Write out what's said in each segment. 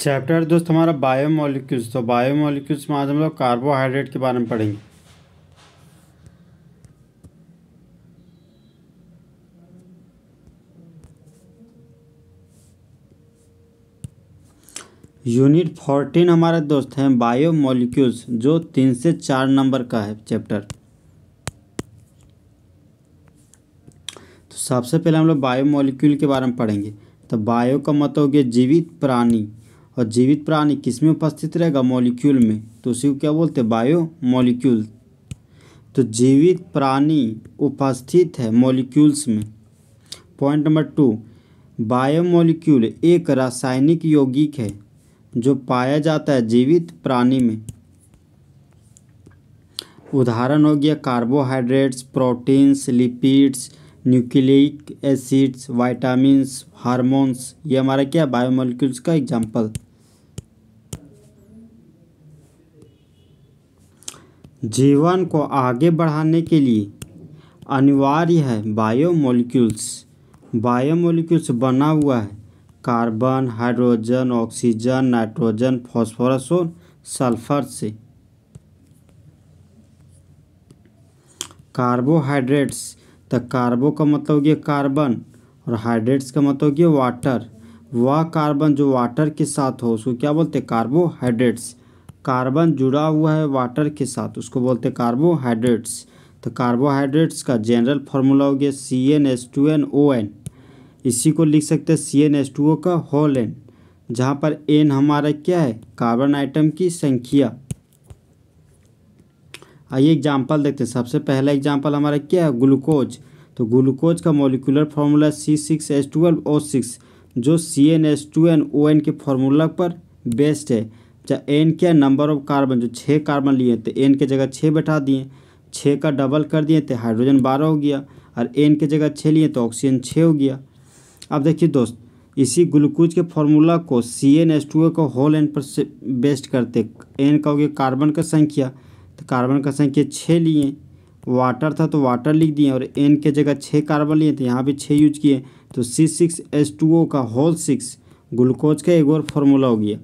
chapter दोस्त हमारा biomolecules तो बायोमोलिक्यूल्स में आज हम लोग कार्बोहाइड्रेट के बारे में पढ़ेंगे यूनिट फोर्टीन हमारे दोस्त हैं बायोमोलिक्यूल्स जो तीन से चार नंबर का है चैप्टर तो सबसे पहले हम लोग बायोमोलिक्यूल के बारे में पढ़ेंगे तो बायो का मत मतलब हो गया जीवित प्राणी और जीवित प्राणी किस में उपस्थित रहेगा मॉलिक्यूल में तो उसी को क्या बोलते हैं बायो मॉलिक्यूल तो जीवित प्राणी उपस्थित है मॉलिक्यूल्स में पॉइंट नंबर टू बायोमोलिक्यूल एक रासायनिक यौगिक है जो पाया जाता है जीवित प्राणी में उदाहरण हो गया carbohydrates proteins lipids nucleic acids vitamins hormones ये हमारा क्या बायोमोलिक्यूल्स का एग्जाम्पल जीवन को आगे बढ़ाने के लिए अनिवार्य है बायोमोलिक्यूल्स बायोमोलिक्यूल्स बना हुआ है carbon hydrogen oxygen nitrogen phosphorus और सल्फर से कार्बोहाइड्रेट्स तो कार्बो का मतलब हो कार्बन और हाइड्रेट्स का मतलब हो गया वाटर मतलब वह वा कार्बन जो वाटर के साथ हो उसको क्या बोलते हैं कार्बोहाइड्रेट्स कार्बन जुड़ा हुआ है वाटर के साथ उसको बोलते हैं कार्बोहाइड्रेट्स तो कार्बोहाइड्रेट्स का जनरल फार्मूला हो गया C N S two N O N इसी को लिख सकते हैं C N S two O का होल एन जहाँ पर एन हमारा क्या है कार्बन आइटम की संख्या आइए एग्जाम्पल देखते हैं सबसे पहला एग्जाम्पल हमारा क्या है ग्लूकोज तो ग्लूकोज का molecular formula C six S twelve O six जो C N S two N O N के फार्मूला पर बेस्ड है चाहे एन क्या नंबर ऑफ कार्बन जो छः कार्बन लिए तो एन के जगह छः बैठा दिए छः का डबल कर दिए तो हाइड्रोजन बारह हो गया और एन के जगह छः लिए तो ऑक्सीजन छः हो गया अब देखिए दोस्त इसी ग्लूकोज के फार्मूला को C N S two A को होल एन पर से बेस्ट करते एन का हो गया कार्बन का संख्या तो कार्बन का संख्या छः लिए वाटर था तो वाटर लिख दिए और एन के जगह छः कार्बन लिए तो यहाँ भी छः यूज किए तो C six S two O का होल सिक्स ग्लूकोज का एक और फार्मूला हो गया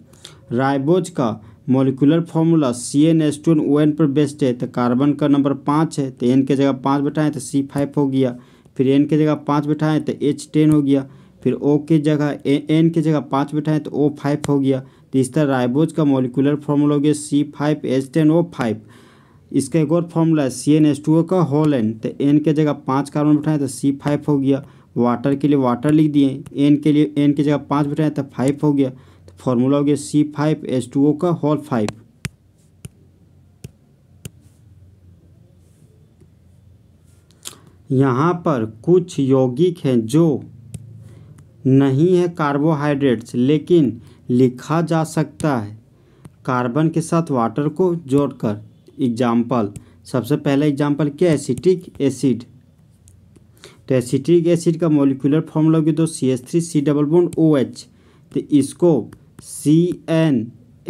राइबोज का molecular formula C N S two N O N पर बेस्ट है तो कार्बन का नंबर पाँच है तो एन के जगह पाँच बैठाएं तो सी फाइव हो गया फिर एन के जगह पाँच बैठाएं तो एच टेन हो गया फिर ओ के जगह एन के जगह पाँच बैठाएं तो ओ फाइव हो गया तो इस तरह राइबोज का मोलिकुलर फॉर्मूला हो गया C five H ten O five इसका एक और फॉर्मूला है C N S two O का होल एन तो एन के जगह पाँच कार्बन बैठाएं तो सी फाइव हो गया वाटर के लिए वाटर लिख दिए एन के लिए एन के जगह पाँच बैठाएं तो फाइव हो गया फॉर्मूला हो गया C five H two O का हॉल फाइव यहाँ पर कुछ यौगिक हैं जो नहीं है कार्बोहाइड्रेट्स लेकिन लिखा जा सकता है कार्बन के साथ वाटर को जोड़कर एग्जाम्पल सबसे पहला एग्जाम्पल क्या है एसिटिक एसिड तो एसिटिक एसिड का मोलिकुलर फॉर्मूला होगी तो C S three C double bond O H तो इसको C N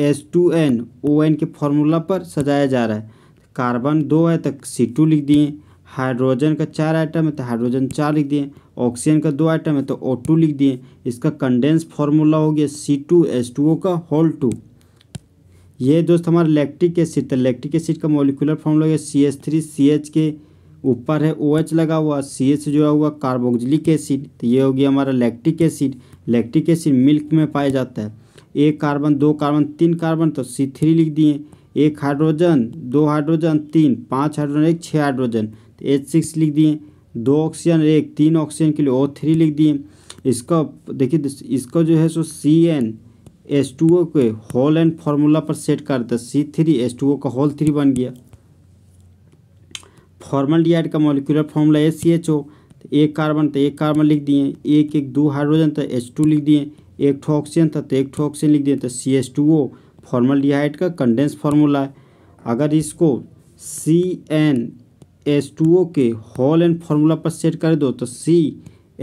S two N O N के फॉर्मूला पर सजाया जा रहा है कार्बन दो है तो सी टू लिख दिए हाइड्रोजन का चार आइटम है तो हाइड्रोजन चार लिख दिए ऑक्सीजन का दो आइटम है तो ओ टू लिख दिए इसका कंडेंस फार्मूला हो गया C two S two O का होल टू ये दोस्त हमारा लैक्टिक एसिड तो लैक्टिक एसिड का मोलिकुलर फॉर्मूला हो गया C H three C H के ऊपर है ओ OH एच लगा हुआ सी एच से जुड़ा हुआ कार्बोक्जिलिक एसिड तो ये हो गया हमारा lactic acid lactic acid milk में पाया जाता है एक कार्बन दो कार्बन तीन कार्बन तो सी थ्री लिख दिए एक हाइड्रोजन दो हाइड्रोजन तीन पाँच हाइड्रोजन एक छः हाइड्रोजन तो एच सिक्स लिख दिए दो ऑक्सीजन एक तीन ऑक्सीजन के लिए ओ थ्री लिख दिए इसका देखिए तो इसका जो है सो C N S two O के होल एंड फार्मूला पर सेट कर C three S two O का होल थ्री बन गया फॉर्मल डी का molecular formula S C H O एक कार्बन तो एक तो कार्बन लिख दिए एक एक दो हाइड्रोजन तो एच टू लिख दिए एक ठो ऑक्सीजन था तो एक ठो ऑक्सीजन लिख दिया तो C S two O formaldehyde का कंडेंस फार्मूला है अगर इसको C N S two O के हॉल एंड फार्मूला पर सेट कर दो तो सी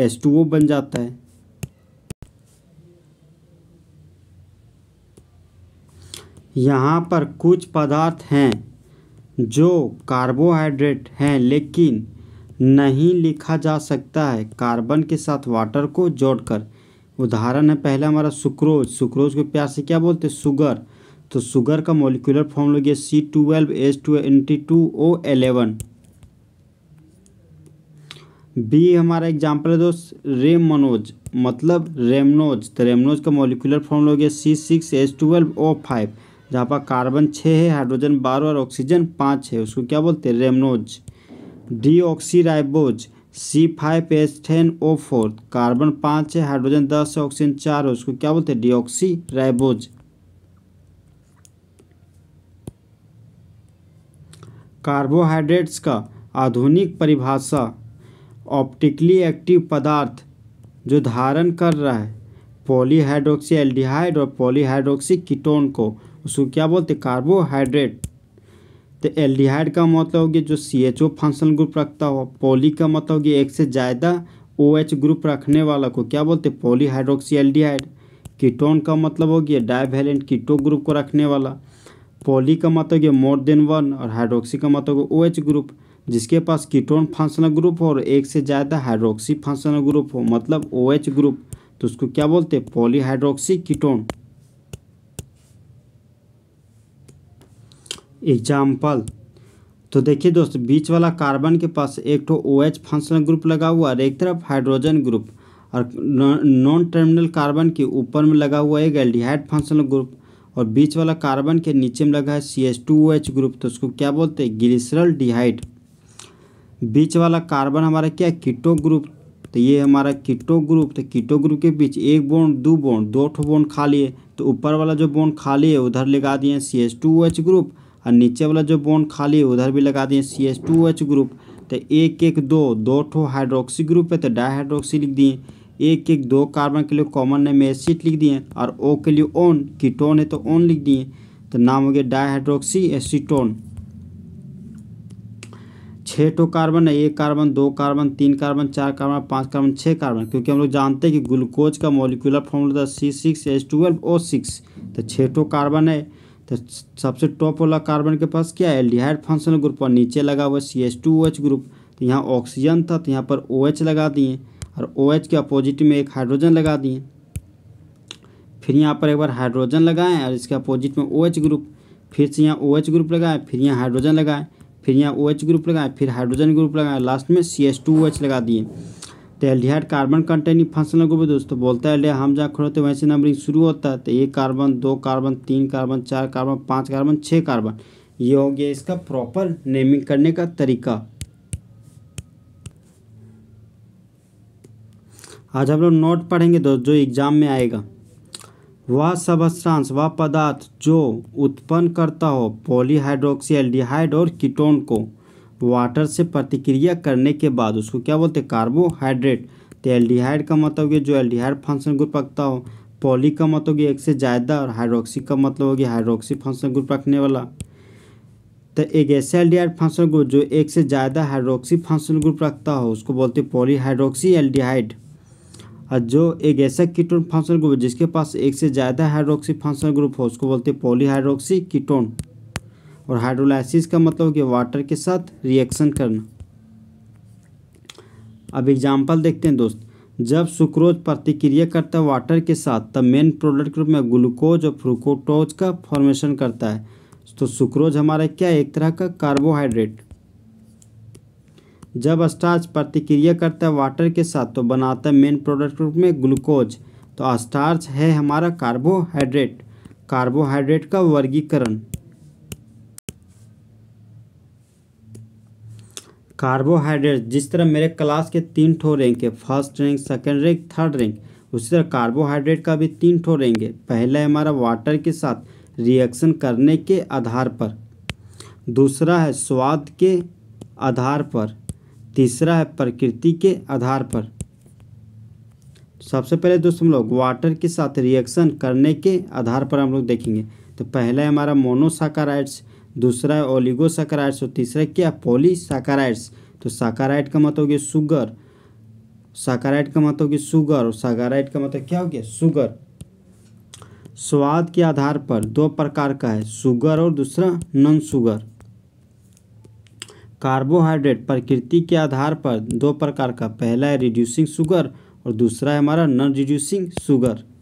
एस टू ओ बन जाता है यहाँ पर कुछ पदार्थ हैं जो कार्बोहाइड्रेट हैं लेकिन नहीं लिखा जा सकता है कार्बन के साथ वाटर को जोड़कर उदाहरण है पहला हमारा सुक्रोज सुक्रोज को प्यार से क्या बोलते हैं सुगर तो सुगर का मोलिकुलर फॉर्म लोग C twelve H twenty two O eleven बी हमारा एग्जाम्पल है दोस्त रेम मतलब रेमनोज तो रेमनोज का मोलिकुलर फॉर्म लोग C six H twelve O five जहाँ पर कार्बन छः है हाइड्रोजन बारह और ऑक्सीजन पाँच है उसको क्या बोलते हैं rhamnose deoxyribose C five H ten O four carbon पाँच है हाइड्रोजन दस है ऑक्सीजन चार है उसको क्या बोलते हैं डिऑक्सी राइबोज कार्बोहाइड्रेट्स का आधुनिक परिभाषा ऑप्टिकली एक्टिव पदार्थ जो धारण कर रहा है पॉलीहाइड्रोक्सी एल्डिहाइड और पॉलीहाइड्रोक्सी कीटोन को उसको क्या बोलते हैं कार्बोहाइड्रेट तो एल्डिहाइड का मतलब हो गया जो C H O functional group रखता हो पॉली का मतलब हो गया एक से ज़्यादा ओ एच ग्रुप रखने वाला को क्या बोलते हैं पॉली हाइड्रोक्सी एल्डिहाइड कीटोन का मतलब हो गया डाइवेलेंट कीटो ग्रुप को रखने वाला पॉली का मतलब हो गया मोर देन वन और हाइड्रोक्सी का मतलब हो गया ओ एच ग्रुप जिसके पास कीटोन फंक्शनल ग्रुप हो और एक से ज़्यादा हाइड्रोक्सी फंक्शनल ग्रुप हो मतलब ओ एच ग्रुप तो उसको क्या बोलते हैं पॉली हाइड्रोक्सी कीटोन एग्जाम्पल तो देखिए दोस्त बीच वाला कार्बन के पास एक ठो ओ एच फंक्शनल ग्रुप लगा हुआ और एक तरफ हाइड्रोजन ग्रुप और नॉन टर्मिनल कार्बन के ऊपर में लगा हुआ एक एल्डिहाइड फंक्शनल ग्रुप और बीच वाला कार्बन के नीचे में लगा है C H two O H group तो उसको क्या बोलते हैं ग्लिसरल डिहाइड बीच वाला कार्बन हमारा क्या है कीटो ग्रुप तो ये हमारा कीटो ग्रुप तो कीटो ग्रुप के बीच एक बोन दो बोन दो ठो बोन खाली है तो ऊपर वाला जो बोन खाली है उधर लगा दिए C H two O H group और नीचे वाला जो बॉन्ड खाली है उधर भी लगा दिए C S two H group तो एक एक दो दो ठो हाइड्रोक्सी ग्रुप है तो डाईहाइड्रोक्सी लिख दिए एक एक दो कार्बन के लिए कॉमन नेम एसिड लिख दिए और ओ के लिए ओन कीटोन है तो ओन लिख दिए तो नाम हो गया डाईहाइड्रोक्सी एसिटोन छः ठो कार्बन है एक कार्बन दो कार्बन तीन कार्बन चार कार्बन पाँच कार्बन छः कार्बन क्योंकि हम लोग जानते हैं कि ग्लूकोज का मोलिकुलर फॉर्मूला था C six H twelve O six तो छः ठो कार्बन है तो सबसे टॉप वाला कार्बन के पास क्या है एल्डिहाइड फंक्शनल ग्रुप और नीचे लगा हुआ C H two O H group तो यहाँ ऑक्सीजन था तो यहाँ पर ओ एच लगा दिए और ओ एच के अपोजिट में एक हाइड्रोजन लगा दिए फिर यहाँ पर एक बार हाइड्रोजन लगाएं और इसके अपोजिट में ओ एच ग्रुप फिर से यहाँ ओ एच ग्रुप लगाएं फिर यहाँ हाइड्रोजन लगाएं फिर यहाँ ओ एच ग्रुप लगाएं फिर हाइड्रोजन ग्रुप लगाएं लास्ट में C S two O H लगा दिए तो aldehyde carbon containing functional group है दोस्तों बोलता है हम जहाँ खड़े होते हैं वहीं से नंबरिंग शुरू होता है तो एक कार्बन दो कार्बन तीन कार्बन चार कार्बन पाँच कार्बन छः कार्बन ये हो गया इसका प्रॉपर नेमिंग करने का तरीका आज हम लोग नोट पढ़ेंगे दोस्त जो एग्जाम में आएगा वह सबस्टांस वह पदार्थ जो उत्पन्न करता हो पॉलीहाइड्रोक्सी एल्डिहाइड और कीटोन को वाटर से प्रतिक्रिया करने के बाद उसको क्या बोलते हैं कार्बोहाइड्रेट तो एल्डिहाइड का मतलब ये जो एल्डिहाइड फंक्शन ग्रुप रखता हो पॉली का मतलब हो एक से ज़्यादा और हाइड्रोक्सी का मतलब हो गया हाइड्रोक्सी फंक्शन ग्रुप रखने वाला तो एक ऐसे एल्डिहाइड फंक्शन ग्रुप जो एक से ज़्यादा हाइड्रोक्सी फंक्शन ग्रुप रखता हो उसको बोलते हैं हाइड्रोक्सी एल्डिहाइड और जो एक ऐसा कीटोन फंक्शन ग्रुप जिसके पास एक से ज़्यादा हाइड्रोक्सी फंक्शन ग्रुप हो उसको बोलते हैं हाइड्रोक्सी कीटोन और हाइड्रोलाइसिस का मतलब कि वाटर के साथ रिएक्शन करना अब एग्जाम्पल देखते हैं दोस्त जब सुक्रोज प्रतिक्रिया करता है वाटर के साथ तब मेन प्रोडक्ट के रूप में ग्लूकोज और फ्रूकोटोज का फॉर्मेशन करता है तो सुक्रोज हमारा क्या है एक तरह का कार्बोहाइड्रेट जब स्टार्च प्रतिक्रिया करता है वाटर के साथ तो बनाता है मेन प्रोडक्ट रूप में ग्लूकोज तो स्टार्च है हमारा कार्बोहाइड्रेट कार्बोहाइड्रेट का वर्गीकरण कार्बोहाइड्रेट जिस तरह मेरे क्लास के तीन ठो रैंक है first rank second rank third rank उसी तरह कार्बोहाइड्रेट का भी तीन ठो रैंक है पहला है हमारा वाटर के साथ रिएक्शन करने के आधार पर दूसरा है स्वाद के आधार पर तीसरा है प्रकृति के आधार पर सबसे पहले दोस्तों हम लोग वाटर के साथ रिएक्शन करने के आधार पर हम लोग देखेंगे तो पहला है हमारा मोनोसाकाराइड्स दूसरा ओलिगोसाकाराइड्स और तीसरा क्या पॉलीसाकाराइड्स तो साकाराइड का मत मतलब हो गया शुगर साकाराइड का मत मतलब हो गया शुगर और साकाराइड का मतलब क्या हो गया शुगर स्वाद के आधार पर दो प्रकार का है शुगर और दूसरा नॉन शुगर कार्बोहाइड्रेट प्रकृति के आधार पर दो प्रकार का पहला है रिड्यूसिंग शुगर और दूसरा है हमारा नॉन रिड्यूसिंग शुगर